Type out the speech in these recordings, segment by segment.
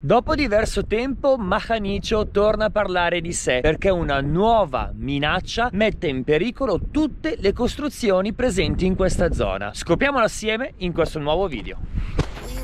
Dopo diverso tempo Mahanicho torna a parlare di sé perché una nuova minaccia mette in pericolo tutte le costruzioni presenti in questa zona. Scopriamolo assieme in questo nuovo video. We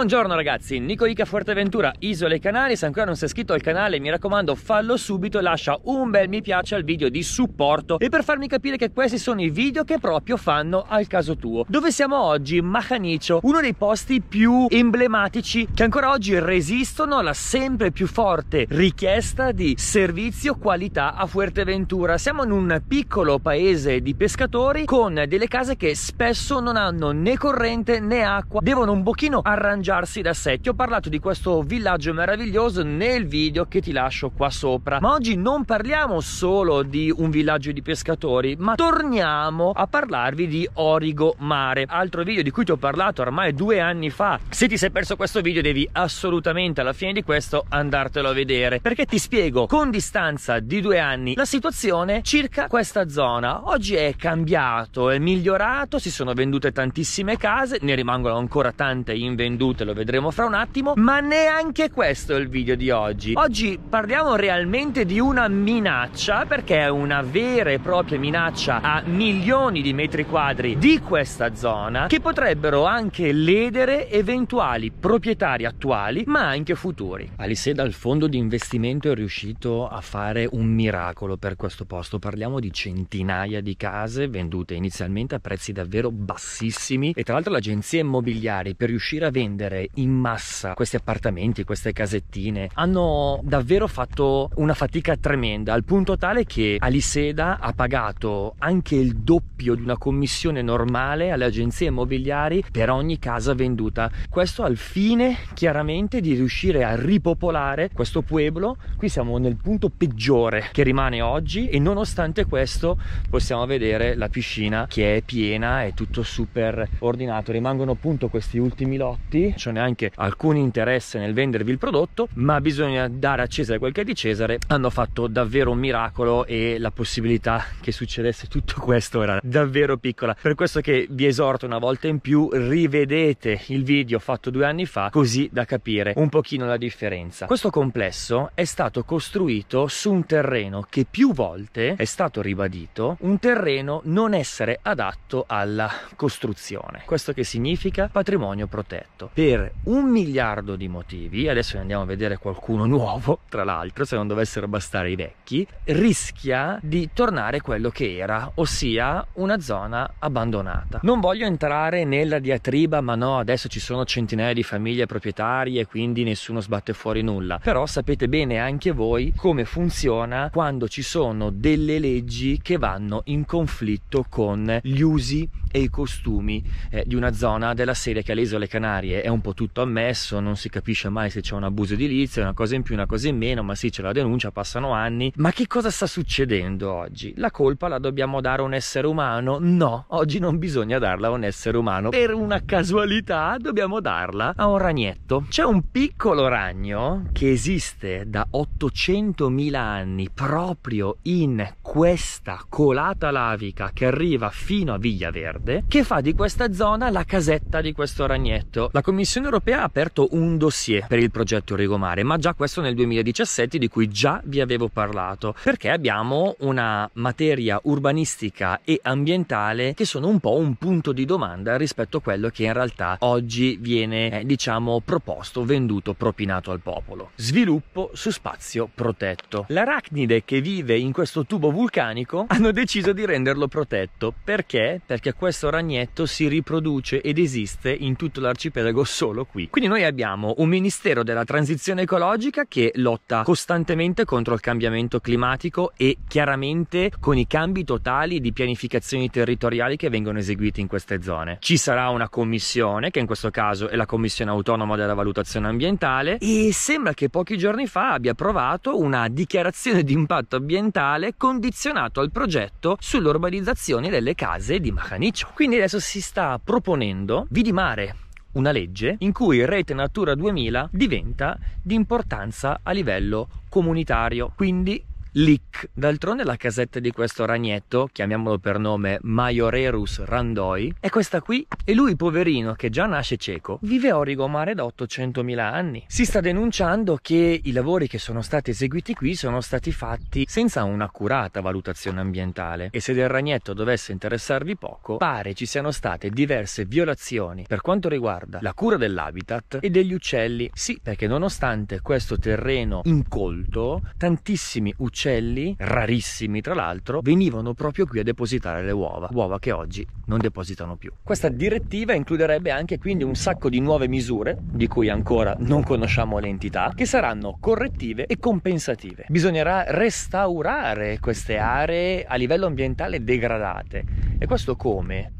Buongiorno ragazzi, Nico Ica Fuerteventura, Isole Canali, se ancora non sei iscritto al canale mi raccomando fallo subito e lascia un bel mi piace al video di supporto e per farmi capire che questi sono i video che proprio fanno al caso tuo. Dove siamo oggi? Macanicio, uno dei posti più emblematici che ancora oggi resistono alla sempre più forte richiesta di servizio qualità a Fuerteventura. Siamo in un piccolo paese di pescatori con delle case che spesso non hanno né corrente né acqua, devono un pochino arrangiare mangiarsi da sé. Ti ho parlato di questo villaggio meraviglioso nel video che ti lascio qua sopra. Ma oggi non parliamo solo di un villaggio di pescatori, ma torniamo a parlarvi di Origo Mare, altro video di cui ti ho parlato ormai due anni fa. Se ti sei perso questo video devi assolutamente alla fine di questo andartelo a vedere, perché ti spiego con distanza di due anni la situazione circa questa zona. Oggi è cambiato, è migliorato, si sono vendute tantissime case, ne rimangono ancora tante invenduta sicuramente lo vedremo fra un attimo, ma neanche questo è il video di oggi. Oggi parliamo realmente di una minaccia, perché è una vera e propria minaccia a milioni di metri quadri di questa zona, che potrebbero anche ledere eventuali proprietari attuali, ma anche futuri. Alise dal fondo di investimento è riuscito a fare un miracolo per questo posto, parliamo di centinaia di case vendute inizialmente a prezzi davvero bassissimi e tra l'altro l'agenzia immobiliare per riuscire a vendere vendere in massa questi appartamenti, queste casettine. Hanno davvero fatto una fatica tremenda, al punto tale che Aliseda ha pagato anche il doppio di una commissione normale alle agenzie immobiliari per ogni casa venduta. Questo al fine chiaramente di riuscire a ripopolare questo pueblo. Qui siamo nel punto peggiore che rimane oggi e nonostante questo possiamo vedere la piscina che è piena, è tutto super ordinato. Rimangono appunto questi ultimi lotti c'è neanche alcun interesse nel vendervi il prodotto, ma bisogna dare a Cesare quel che è di Cesare. Hanno fatto davvero un miracolo e la possibilità che succedesse tutto questo era davvero piccola. Per questo che vi esorto una volta in più, rivedete il video fatto due anni fa così da capire un pochino la differenza. Questo complesso è stato costruito su un terreno che più volte è stato ribadito, un terreno non essere adatto alla costruzione. Questo che significa patrimonio protetto. Per per un miliardo di motivi, adesso ne andiamo a vedere qualcuno nuovo, tra l'altro, se non dovessero bastare i vecchi, rischia di tornare quello che era, ossia una zona abbandonata. Non voglio entrare nella diatriba, ma no, adesso ci sono centinaia di famiglie proprietarie, quindi nessuno sbatte fuori nulla. Però sapete bene anche voi come funziona quando ci sono delle leggi che vanno in conflitto con gli usi e i costumi eh, di una zona della serie che alle Isole Canarie è un po' tutto ammesso, non si capisce mai se c'è un abuso edilizio, una cosa in più, una cosa in meno, ma sì c'è la denuncia, passano anni. Ma che cosa sta succedendo oggi? La colpa la dobbiamo dare a un essere umano? No, oggi non bisogna darla a un essere umano. Per una casualità dobbiamo darla a un ragnetto. C'è un piccolo ragno che esiste da 800.000 anni proprio in questa colata lavica che arriva fino a Viglia Verde che fa di questa zona la casetta di questo ragnetto. La commissione Commissione europea ha aperto un dossier per il progetto Rigomare, ma già questo nel 2017 di cui già vi avevo parlato, perché abbiamo una materia urbanistica e ambientale che sono un po' un punto di domanda rispetto a quello che in realtà oggi viene, eh, diciamo, proposto, venduto, propinato al popolo. Sviluppo su spazio protetto. L'arachnide che vive in questo tubo vulcanico hanno deciso di renderlo protetto. Perché? Perché questo ragnetto si riproduce ed esiste in tutto l'arcipelago solo qui. Quindi noi abbiamo un Ministero della Transizione Ecologica che lotta costantemente contro il cambiamento climatico e chiaramente con i cambi totali di pianificazioni territoriali che vengono eseguiti in queste zone. Ci sarà una commissione, che in questo caso è la Commissione Autonoma della Valutazione Ambientale, e sembra che pochi giorni fa abbia approvato una dichiarazione di impatto ambientale condizionato al progetto sull'urbanizzazione delle case di Machaniccio. Quindi adesso si sta proponendo vi di mare una legge in cui Rete Natura 2000 diventa di importanza a livello comunitario. Quindi Lick. D'altronde la casetta di questo ragnetto, chiamiamolo per nome Majorerus randoi, è questa qui e lui poverino che già nasce cieco vive a Origomare da 800.000 anni. Si sta denunciando che i lavori che sono stati eseguiti qui sono stati fatti senza un'accurata valutazione ambientale e se del ragnetto dovesse interessarvi poco, pare ci siano state diverse violazioni per quanto riguarda la cura dell'habitat e degli uccelli. Sì, perché nonostante questo terreno incolto, tantissimi uccelli uccelli, rarissimi tra l'altro, venivano proprio qui a depositare le uova, uova che oggi non depositano più. Questa direttiva includerebbe anche quindi un sacco di nuove misure, di cui ancora non conosciamo l'entità, che saranno correttive e compensative. Bisognerà restaurare queste aree a livello ambientale degradate. E questo come?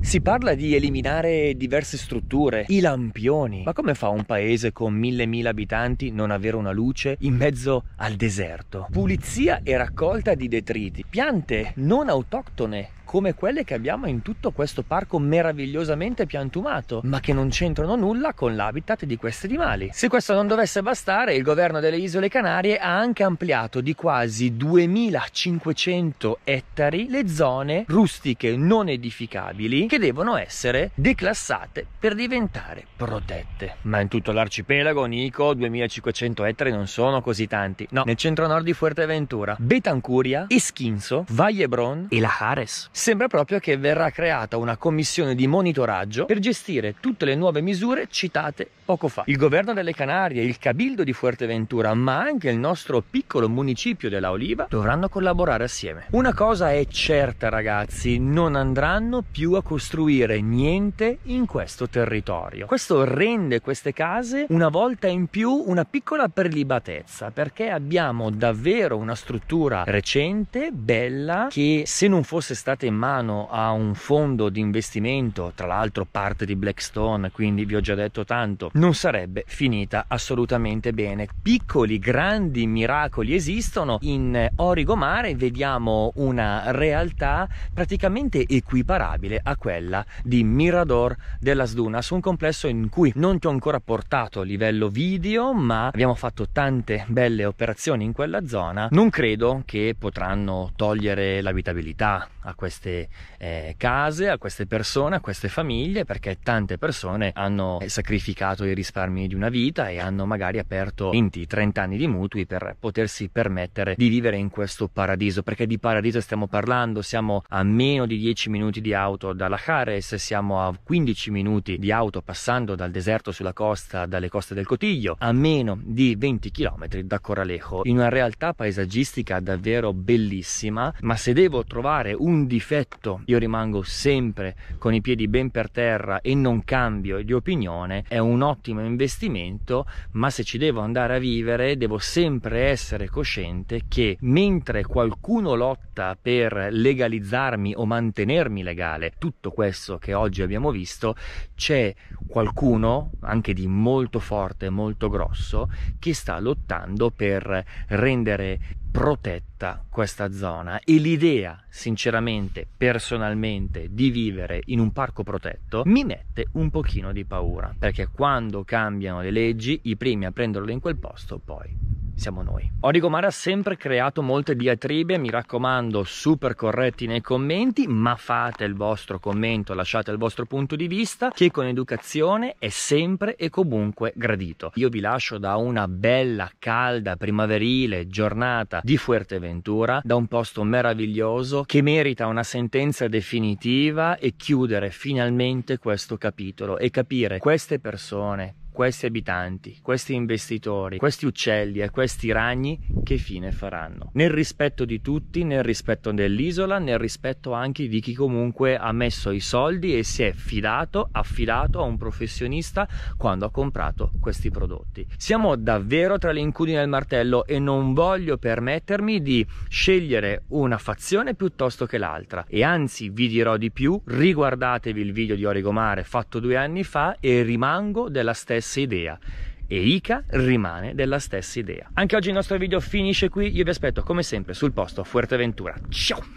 Si parla di eliminare diverse strutture, i lampioni. Ma come fa un paese con mille mila abitanti non avere una luce in mezzo al deserto? Pulizia e raccolta di detriti, piante non autoctone come quelle che abbiamo in tutto questo parco meravigliosamente piantumato, ma che non c'entrano nulla con l'habitat di questi animali. Se questo non dovesse bastare, il governo delle Isole Canarie ha anche ampliato di quasi 2500 ettari le zone rustiche non edificabili che devono essere declassate per diventare protette. Ma in tutto l'arcipelago, Nico, 2500 ettari non sono così tanti. No, nel centro nord di Fuerteventura, Betancuria, Ischinzo, Vallebron e La Jares sembra proprio che verrà creata una commissione di monitoraggio per gestire tutte le nuove misure citate poco fa. Il governo delle Canarie, il Cabildo di Fuerteventura, ma anche il nostro piccolo municipio della Oliva dovranno collaborare assieme. Una cosa è certa, ragazzi, non andranno più a costruire niente in questo territorio. Questo rende queste case una volta in più una piccola prelibatezza, perché abbiamo davvero una struttura recente, bella, che se non fosse stata in mano a un fondo di investimento, tra l'altro parte di Blackstone, quindi vi ho già detto tanto, non sarebbe finita assolutamente bene. Piccoli, grandi miracoli esistono. In Origomare vediamo una realtà praticamente equiparabile a quella di Mirador della Sduna, su un complesso in cui non ti ho ancora portato a livello video, ma abbiamo fatto tante belle operazioni in quella zona. Non credo che potranno togliere l'abitabilità a questa queste eh, case, a queste persone, a queste famiglie, perché tante persone hanno eh, sacrificato i risparmi di una vita e hanno magari aperto 20-30 anni di mutui per potersi permettere di vivere in questo paradiso, perché di paradiso stiamo parlando, siamo a meno di 10 minuti di auto dalla Jerez, siamo a 15 minuti di auto passando dal deserto sulla costa, dalle coste del Cotiglio, a meno di 20 km da Coralejo, in una realtà paesaggistica davvero bellissima, ma se devo trovare un difetto difetto io rimango sempre con i piedi ben per terra e non cambio di opinione è un ottimo investimento ma se ci devo andare a vivere devo sempre essere cosciente che mentre qualcuno lotta per legalizzarmi o mantenermi legale tutto questo che oggi abbiamo visto c'è qualcuno anche di molto forte molto grosso che sta lottando per rendere protetta questa zona e l'idea, sinceramente, personalmente, di vivere in un parco protetto mi mette un pochino di paura, perché quando cambiano le leggi, i primi a prenderlo in quel posto poi siamo noi. Origo Mare ha sempre creato molte diatribe, mi raccomando, super corretti nei commenti, ma fate il vostro commento, lasciate il vostro punto di vista, che con educazione è sempre e comunque gradito. Io vi lascio da una bella, calda, primaverile giornata di Fuerteventura, da un posto meraviglioso che merita una sentenza definitiva e chiudere finalmente questo capitolo e capire queste persone questi abitanti, questi investitori, questi uccelli e questi ragni che fine faranno. Nel rispetto di tutti, nel rispetto dell'isola, nel rispetto anche di chi comunque ha messo i soldi e si è fidato, affidato a un professionista quando ha comprato questi prodotti. Siamo davvero tra le incudine e il martello e non voglio permettermi di scegliere una fazione piuttosto che l'altra e anzi vi dirò di più, riguardatevi il video di Origomare fatto due anni fa e rimango della stessa stessa idea e Ica rimane della stessa idea. Anche oggi il nostro video finisce qui, io vi aspetto come sempre sul posto a Fuerteventura. Ciao!